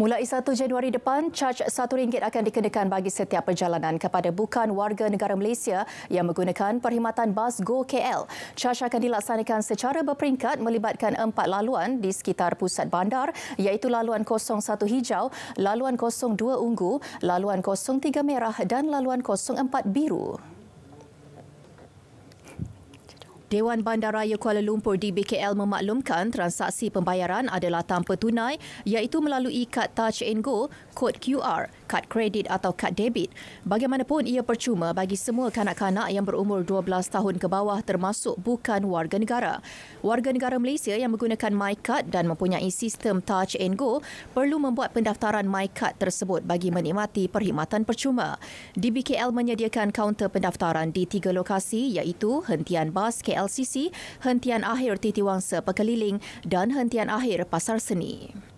Mulai 1 Januari depan, caj RM1 akan dikenakan bagi setiap perjalanan kepada bukan warga negara Malaysia yang menggunakan perkhidmatan bas Go KL. Caj akan dilaksanakan secara berperingkat melibatkan empat laluan di sekitar pusat bandar iaitu laluan 01 hijau, laluan 02 ungu, laluan 03 merah dan laluan 04 biru. Dewan Bandaraya Kuala Lumpur DBKL memaklumkan transaksi pembayaran adalah tanpa tunai iaitu melalui kad touch and go, kod QR, kad kredit atau kad debit. Bagaimanapun ia percuma bagi semua kanak-kanak yang berumur 12 tahun ke bawah termasuk bukan warga negara. Warga negara Malaysia yang menggunakan MyCard dan mempunyai sistem touch and go perlu membuat pendaftaran MyCard tersebut bagi menikmati perkhidmatan percuma. DBKL menyediakan kaunter pendaftaran di tiga lokasi iaitu hentian bas KL LCC, hentian akhir titiwangsa pekeliling dan hentian akhir pasar seni.